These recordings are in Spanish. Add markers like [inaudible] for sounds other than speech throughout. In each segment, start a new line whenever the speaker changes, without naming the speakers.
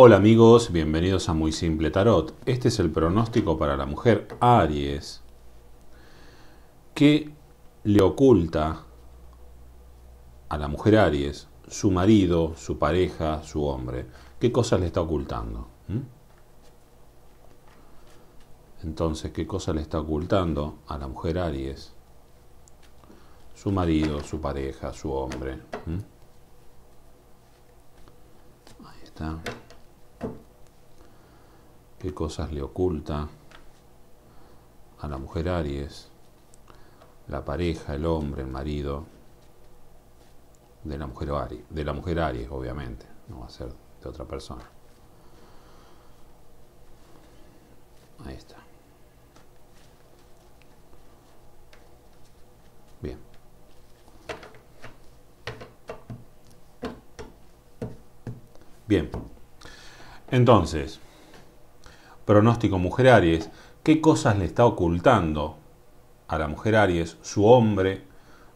Hola amigos, bienvenidos a Muy Simple Tarot. Este es el pronóstico para la mujer Aries. ¿Qué le oculta a la mujer Aries su marido, su pareja, su hombre? ¿Qué cosas le está ocultando? ¿Mm? Entonces, ¿qué cosa le está ocultando a la mujer Aries? Su marido, su pareja, su hombre. ¿Mm? Ahí está qué cosas le oculta a la mujer Aries, la pareja, el hombre, el marido de la mujer Aries, de la mujer Aries obviamente, no va a ser de otra persona. Ahí está. Bien. Bien. Entonces, Pronóstico Mujer Aries. ¿Qué cosas le está ocultando a la mujer Aries su hombre,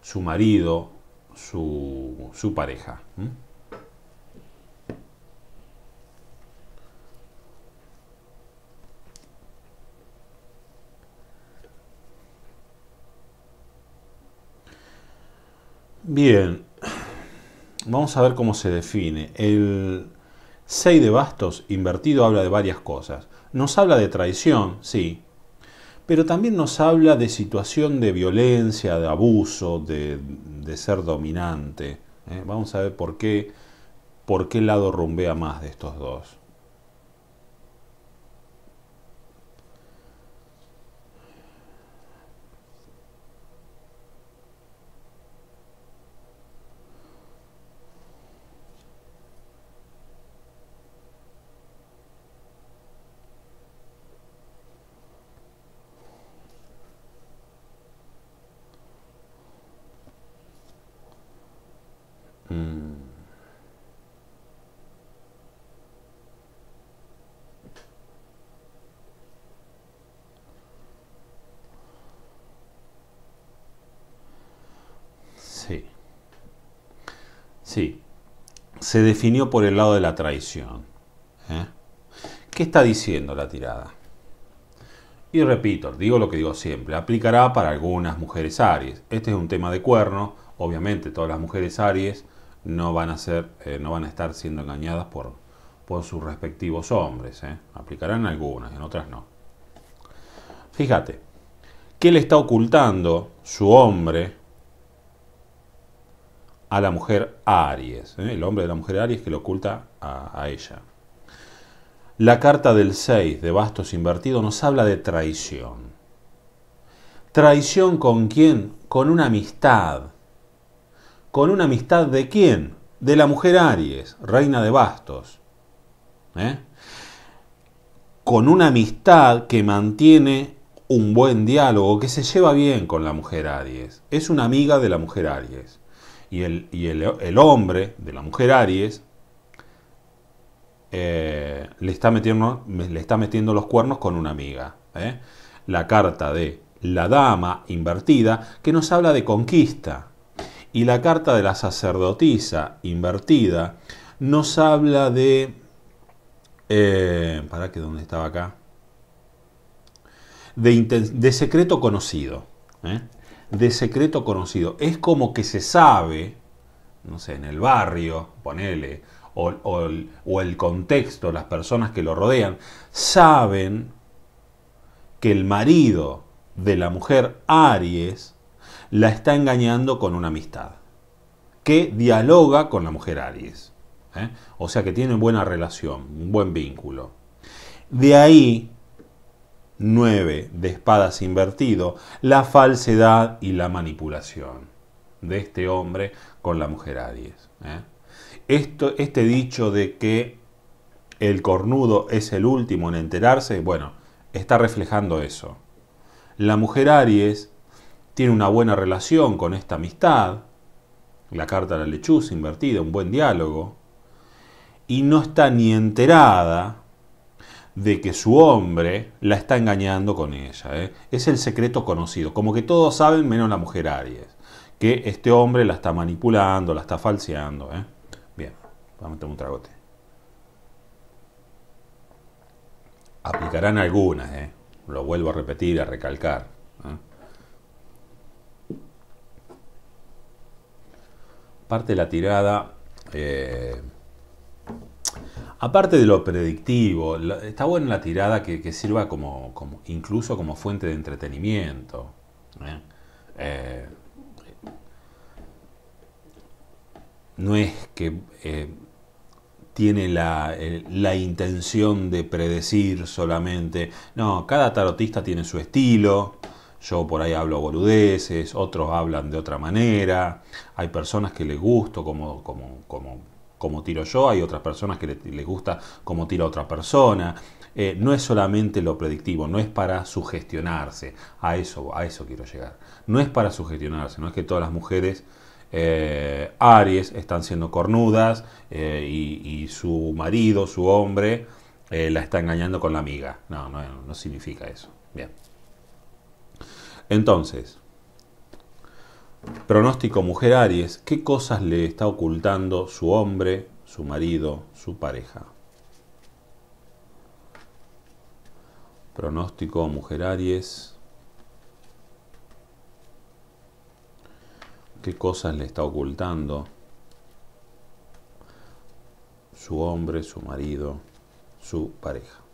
su marido, su, su pareja? ¿Mm? Bien, vamos a ver cómo se define. El, 6 de bastos invertido habla de varias cosas. Nos habla de traición, sí, pero también nos habla de situación de violencia, de abuso, de, de ser dominante. ¿eh? Vamos a ver por qué, por qué lado rumbea más de estos dos. Sí, se definió por el lado de la traición. ¿eh? ¿Qué está diciendo la tirada? Y repito, digo lo que digo siempre, aplicará para algunas mujeres Aries. Este es un tema de cuerno, obviamente todas las mujeres Aries no van a, ser, eh, no van a estar siendo engañadas por, por sus respectivos hombres. ¿eh? Aplicarán algunas, en otras no. Fíjate, ¿qué le está ocultando su hombre a la mujer Aries, ¿eh? el hombre de la mujer Aries que lo oculta a, ella. La carta del 6 de bastos invertido nos habla de traición. ¿Traición con quién? Con una amistad. ¿Con una amistad de quién? De la mujer Aries, reina de bastos. ¿eh? Con una amistad que mantiene un buen diálogo, que se lleva bien con la mujer Aries. Es una amiga de la mujer Aries y el, hombre de la mujer Aries eh, le, está metiendo, le está metiendo los cuernos con una amiga. ¿eh? La carta de la dama invertida que nos habla de conquista y la carta de la sacerdotisa invertida nos habla de... Eh, ¿Para qué dónde estaba acá? De, de secreto conocido de secreto conocido. Es como que se sabe, no sé, en el barrio, ponele, o, el, contexto, las personas que lo rodean, saben que el marido de la mujer Aries la está engañando con una amistad, que dialoga con la mujer Aries. ¿eh? O sea que tienen buena relación, un buen vínculo. De ahí 9 de espadas invertido, la falsedad y la manipulación de este hombre con la mujer Aries. ¿eh? Esto, este dicho de que el cornudo es el último en enterarse, bueno, está reflejando eso. La mujer Aries tiene una buena relación con esta amistad, la carta de la lechuza invertida, un buen diálogo, y no está ni enterada de que su hombre la está engañando con ella. ¿eh? Es el secreto conocido, como que todos saben menos la mujer Aries, que este hombre la está manipulando, la está falseando. ¿eh? Bien, vamos a meter un tragote. Aplicarán algunas, ¿eh? lo vuelvo a repetir, a recalcar. ¿eh? Parte de la tirada... Aparte de lo predictivo, está buena la tirada que, sirva como, incluso como fuente de entretenimiento. ¿eh? Eh, no es que eh, tiene la, intención de predecir solamente. No, cada tarotista tiene su estilo. Yo por ahí hablo boludeces, otros hablan de otra manera. Hay personas que les gusto como, como, como como tiro yo, hay otras personas que les gusta como tira otra persona. Eh, no es solamente lo predictivo, no es para sugestionarse. A eso, a eso quiero llegar. No es para sugestionarse, no es que todas las mujeres eh, Aries están siendo cornudas eh, y, su marido, su hombre, la está engañando con la amiga. no, no significa eso. Bien. Entonces, Pronóstico mujer Aries, ¿qué cosas le está ocultando su hombre, su marido, su pareja? Pronóstico mujer Aries, ¿qué cosas le está ocultando su hombre, su marido, su pareja?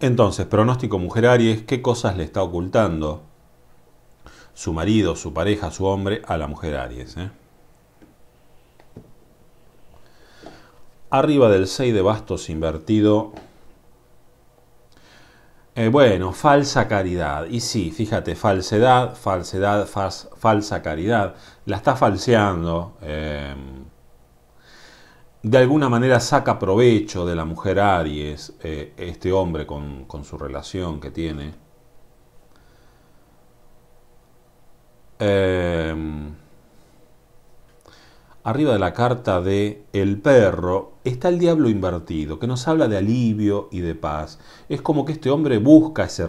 Entonces, pronóstico mujer Aries, ¿qué cosas le está ocultando su marido, su pareja, su hombre a la mujer Aries? Eh? Arriba del 6 de bastos invertido. Eh, bueno, falsa caridad. Y sí, fíjate, falsedad, falsedad, falsa caridad. La está falseando. Eh, de alguna manera saca provecho de la mujer Aries, eh, este hombre con, su relación que tiene. Em, arriba de la carta de El perro está el diablo invertido, que nos habla de alivio y de paz. Es como que este hombre busca ese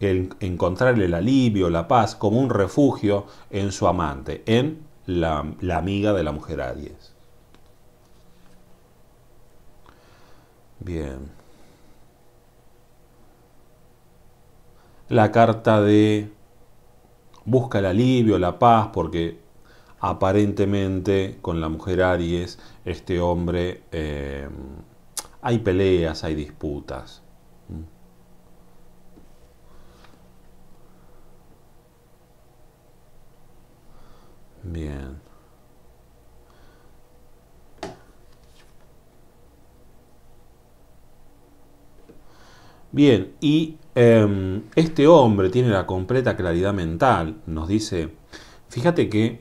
el, encontrarle el alivio, la paz, como un refugio en su amante, en la amiga de la mujer Aries. Bien. La carta de busca el alivio, la paz, porque aparentemente con la mujer Aries, este hombre, eh, hay peleas, hay disputas. Mm. Bien. Bien, y em, este hombre tiene la completa claridad mental, nos dice, fíjate que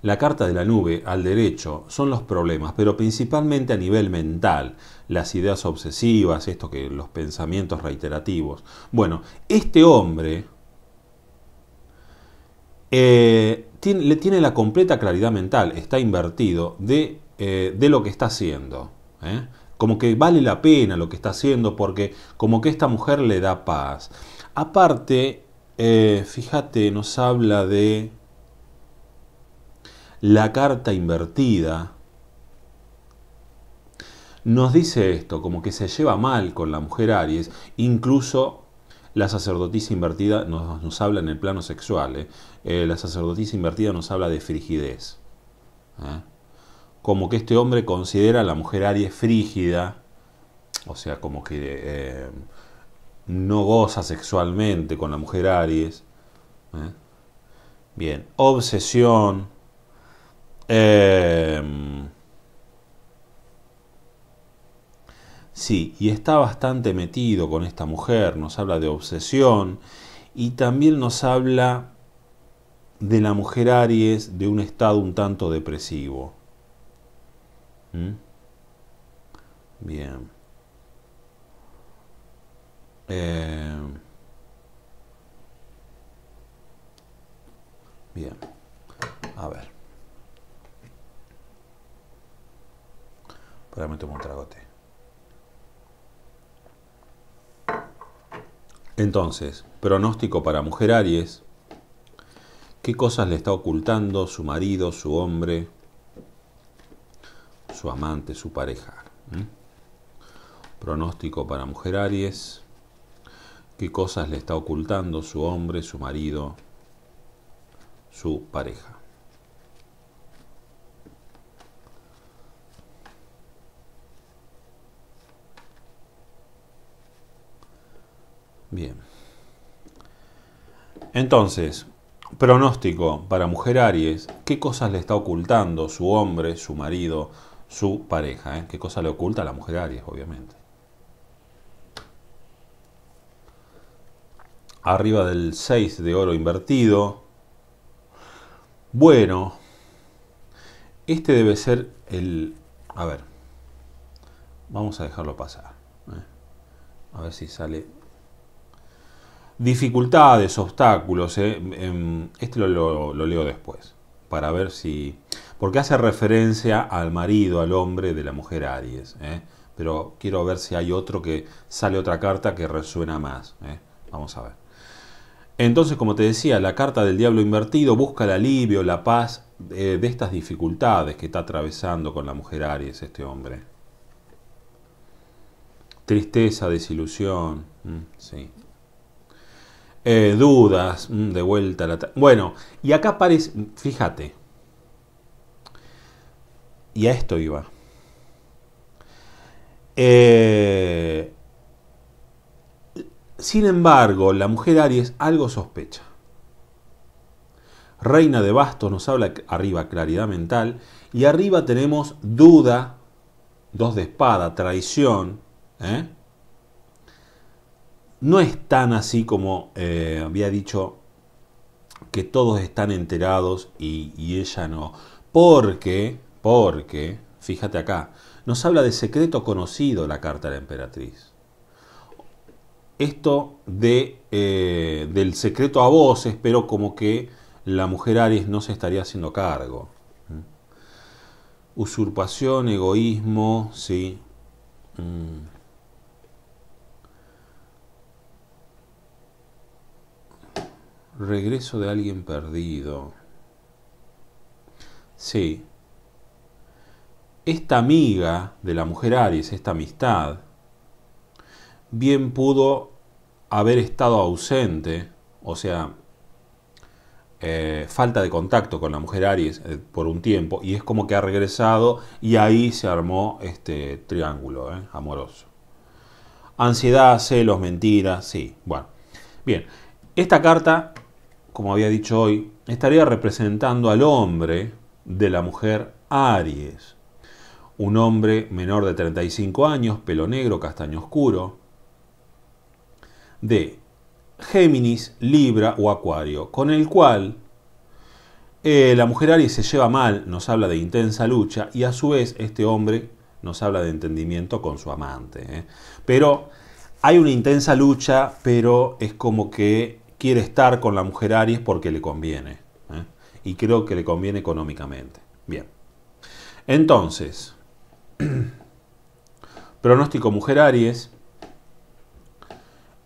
la carta de la nube al derecho son los problemas, pero principalmente a nivel mental, las ideas obsesivas, esto que los pensamientos reiterativos. Bueno, este hombre eh, le tiene la completa claridad mental, está invertido de, eh, de lo que está haciendo. ¿eh? como que vale la pena lo que está haciendo porque como que esta mujer le da paz. Aparte, eh, fíjate, nos habla de la carta invertida. Nos dice esto, como que se lleva mal con la mujer Aries, incluso la sacerdotisa invertida nos, habla en el plano sexual, eh. Eh, la sacerdotisa invertida nos habla de frigidez como que este hombre considera a la mujer Aries frígida, o sea, como que eh, no goza sexualmente con la mujer Aries. ¿eh? Bien, obsesión. Eh, sí, y está bastante metido con esta mujer, nos habla de obsesión y también nos habla de la mujer Aries de un estado un tanto depresivo. ¿Mm? Bien. Eh, bien. A ver. Para me tomo un tragote. Entonces, pronóstico para mujer Aries. ¿Qué cosas le está ocultando su marido, su hombre? su amante, su pareja. Pronóstico para mujer Aries. ¿Qué cosas le está ocultando su hombre, su marido, su pareja? Bien. Entonces, pronóstico para mujer Aries, ¿qué cosas le está ocultando su hombre, su marido, su pareja. ¿eh? ¿Qué cosa le oculta a la mujer Aries, obviamente? Arriba del 6 de oro invertido. Bueno, este debe ser el... A ver, vamos a dejarlo pasar. ¿eh? A ver si sale dificultades, obstáculos. ¿eh? Em, este lo, leo después, para ver si porque hace referencia al marido, al hombre de la mujer Aries. ¿eh? Pero quiero ver si hay otro que sale otra carta que resuena más. ¿eh? Vamos a ver. Entonces, como te decía, la carta del diablo invertido busca el alivio, la paz eh, de estas dificultades que está atravesando con la mujer Aries este hombre. Tristeza, desilusión, dudas, de vuelta a la... Bueno, y acá parece... fíjate, y a esto iba. Eh, sin embargo, la mujer Aries algo sospecha. Reina de bastos nos habla arriba claridad mental y arriba tenemos duda, dos de espada, traición. ¿eh? No es tan así como eh, había dicho que todos están enterados y ella no. Porque porque, fíjate acá, nos habla de secreto conocido la carta de la emperatriz. Esto de, eh, del secreto a vos, espero, como que la mujer Aries no se estaría haciendo cargo. Mm. Usurpación, egoísmo, sí. Mm. Regreso de alguien perdido. Sí, esta amiga de la mujer Aries, esta amistad, bien pudo haber estado ausente, o sea, eh, falta de contacto con la mujer Aries eh, por un tiempo y es como que ha regresado y ahí se armó este triángulo eh, amoroso. Ansiedad, celos, mentiras, sí. Bueno, bien, esta carta, como había dicho hoy, estaría representando al hombre de la mujer Aries un hombre menor de 35 años, pelo negro, castaño oscuro. de Géminis, Libra o Acuario, con el cual eh, la mujer Aries se lleva mal, nos habla de intensa lucha y a su vez este hombre nos habla de entendimiento con su amante. Eh. Pero hay una intensa lucha, pero es como que quiere estar con la mujer Aries porque le conviene. Eh, y creo que le conviene económicamente. Bien. Entonces, [clears throat] Pronóstico mujer Aries.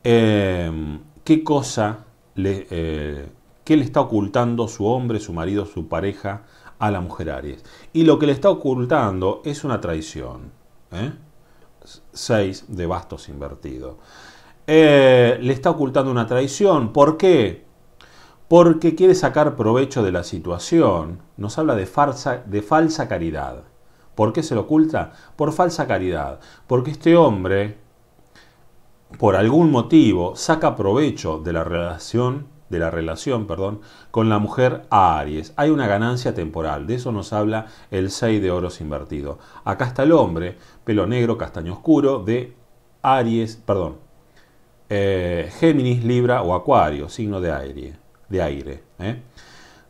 Em, ¿Qué cosa le, eh, qué le está ocultando su hombre, su marido, su pareja a la mujer Aries? Y lo que le está ocultando es una traición. 6 ¿eh? de bastos invertido. Eh, le está ocultando una traición. ¿Por qué? Porque quiere sacar provecho de la situación. Nos habla de, farsa, de falsa caridad. ¿Por qué se lo oculta? Por falsa caridad. Porque este hombre, por algún motivo, saca provecho de la relación de la relación, perdón, con la mujer Aries. Hay una ganancia temporal, de eso nos habla el 6 de oros invertido. Acá está el hombre, pelo negro, castaño oscuro, de Aries, perdón, eh, Géminis, Libra o Acuario, signo de aire. De aire ¿eh?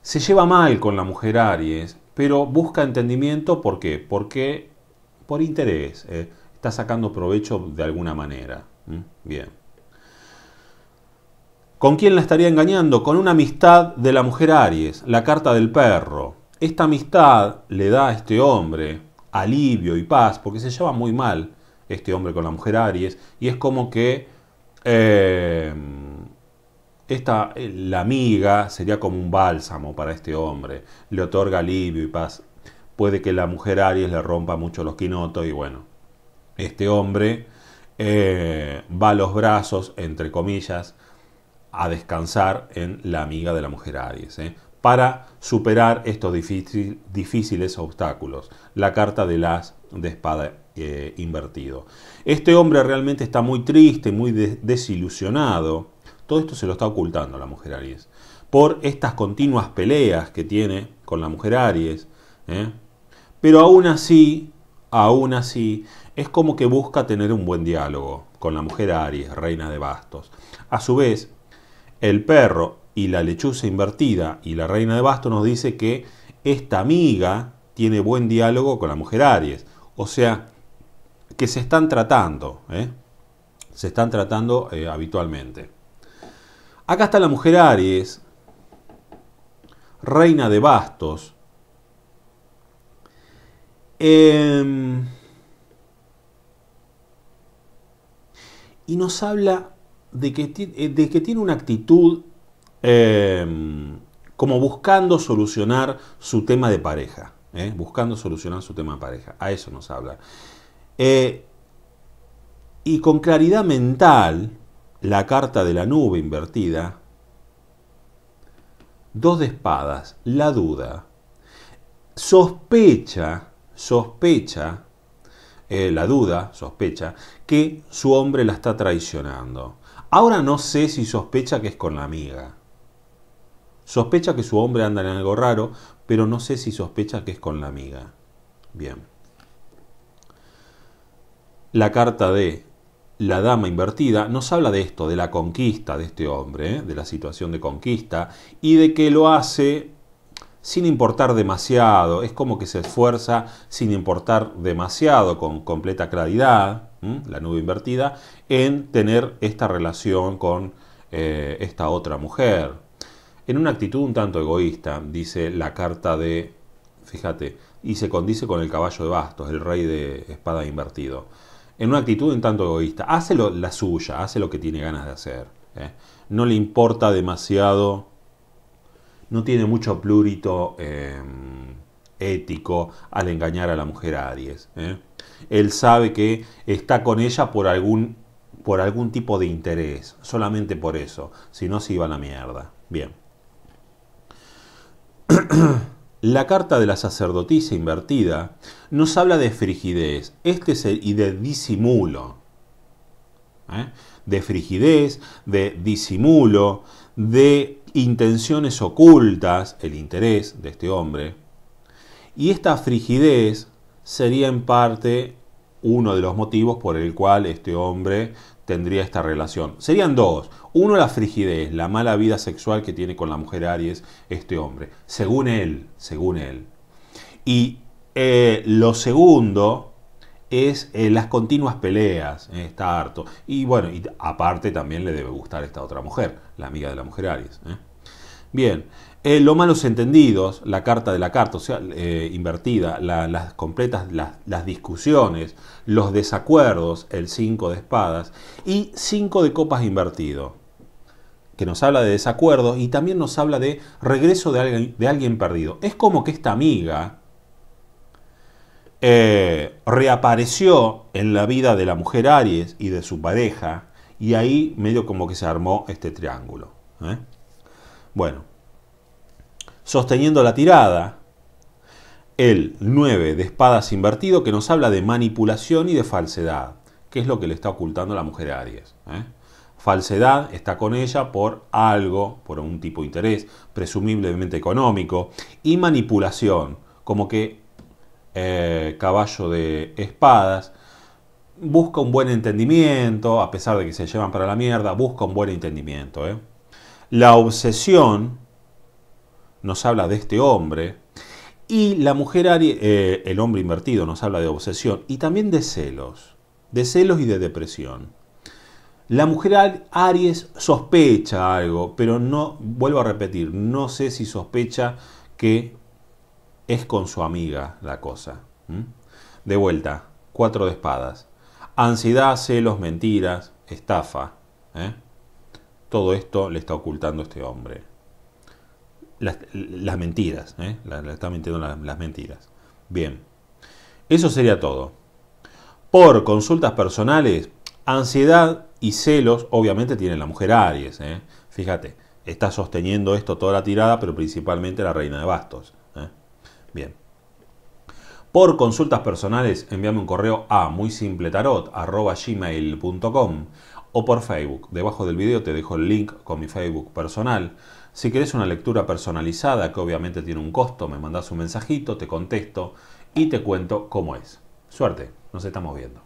Se lleva mal con la mujer Aries pero busca entendimiento, ¿por qué? Porque por interés, ¿eh? está sacando provecho de alguna manera. Bien. ¿Con quién la estaría engañando? Con una amistad de la mujer Aries, la carta del perro. Esta amistad le da a este hombre alivio y paz, porque se lleva muy mal este hombre con la mujer Aries, y es como que eh, esta, eh, la amiga sería como un bálsamo para este hombre, le otorga alivio y paz. Puede que la mujer Aries le rompa mucho los quinotos y bueno, este hombre eh, va los brazos, entre comillas, a descansar en la amiga de la mujer Aries, ¿eh? para superar estos difíciles obstáculos. La carta de las de espada invertido. Este hombre realmente está muy triste, muy desilusionado todo esto se lo está ocultando la mujer Aries. Por estas continuas peleas que tiene con la mujer Aries. ¿eh? Pero aún así, aún así, es como que busca tener un buen diálogo con la mujer Aries, reina de bastos. A su vez, el perro y la lechuza invertida y la reina de bastos nos dice que esta amiga tiene buen diálogo con la mujer Aries. O sea, que se están tratando, ¿eh? se están tratando eh, habitualmente. Acá está la mujer Aries, reina de bastos. Em, y nos habla de que, eh, de que, tiene una actitud em, como buscando solucionar su tema de pareja. ¿eh? buscando solucionar su tema de pareja. A eso nos habla. Eh, y con claridad mental, la carta de la nube invertida, dos de espadas, la duda, sospecha, sospecha, eh, la duda, sospecha, que su hombre la está traicionando. Ahora no sé si sospecha que es con la amiga. Sospecha que su hombre anda en algo raro, pero no sé si sospecha que es con la amiga. Bien. La carta de la Dama Invertida nos habla de esto, de la conquista de este hombre, ¿eh? de la situación de conquista, y de que lo hace sin importar demasiado, es como que se esfuerza sin importar demasiado, con completa claridad, la nube invertida, en tener esta relación con eh, esta otra mujer. En una actitud un tanto egoísta, dice la carta de, fíjate, y se condice con el caballo de bastos, el rey de espada invertido en una actitud un tanto egoísta. Hace la suya, hace lo que tiene ganas de hacer. ¿eh? No le importa demasiado, no tiene mucho plurito em, ético al engañar a la mujer Aries. ¿eh? Él sabe que está con ella por algún, por algún tipo de interés, solamente por eso, si no se iba a la mierda. Bien. [clears throat] La carta de la sacerdotisa invertida nos habla de frigidez este y de disimulo. ¿eh? De frigidez, de disimulo, de intenciones ocultas, el interés de este hombre. Y esta frigidez sería en parte uno de los motivos por el cual este hombre tendría esta relación. Serían dos. Uno, la frigidez, la mala vida sexual que tiene con la mujer Aries este hombre, según él, según él. Y eh, lo segundo es eh, las continuas peleas, eh, está harto. Y bueno, aparte también le debe gustar esta otra mujer, la amiga de la mujer Aries. Bien, eh, lo malos entendidos, la carta de la carta, o sea, eh, invertida, las completas, las discusiones, los desacuerdos, el 5 de espadas y 5 de copas invertido, que nos habla de desacuerdos y también nos habla de regreso de alguien, perdido. Es como que esta amiga eh, reapareció en la vida de la mujer Aries y de su pareja y ahí medio como que se armó este triángulo. Bueno sosteniendo la tirada. El 9 de espadas invertido que nos habla de manipulación y de falsedad, que es lo que le está ocultando la mujer a Aries. ¿eh? Falsedad está con ella por algo, por un tipo de interés, presumiblemente económico, y manipulación, como que eh, caballo de espadas busca un buen entendimiento, a pesar de que se llevan para la mierda, busca un buen entendimiento. ¿eh? La obsesión nos habla de este hombre. Y la mujer Aries, eh, el hombre invertido, nos habla de obsesión y también de celos, de celos y de depresión. La mujer Aries sospecha algo, pero no, vuelvo a repetir, no sé si sospecha que es con su amiga la cosa. De vuelta, cuatro de espadas. Ansiedad, celos, mentiras, estafa. ¿eh? Todo esto le está ocultando este hombre las, mentiras, ¿eh? está mintiendo las, mentiras. Bien, eso sería todo. Por consultas personales, ansiedad y celos, obviamente tiene la mujer Aries. ¿eh? Fíjate, está sosteniendo esto toda la tirada, pero principalmente la reina de bastos. ¿eh? Bien. Por consultas personales, envíame un correo a muy simple tarot, gmail.com o por Facebook. Debajo del video te dejo el link con mi Facebook personal. Si querés una lectura personalizada, que obviamente tiene un costo, me mandás un mensajito, te contesto y te cuento cómo es. Suerte, nos estamos viendo.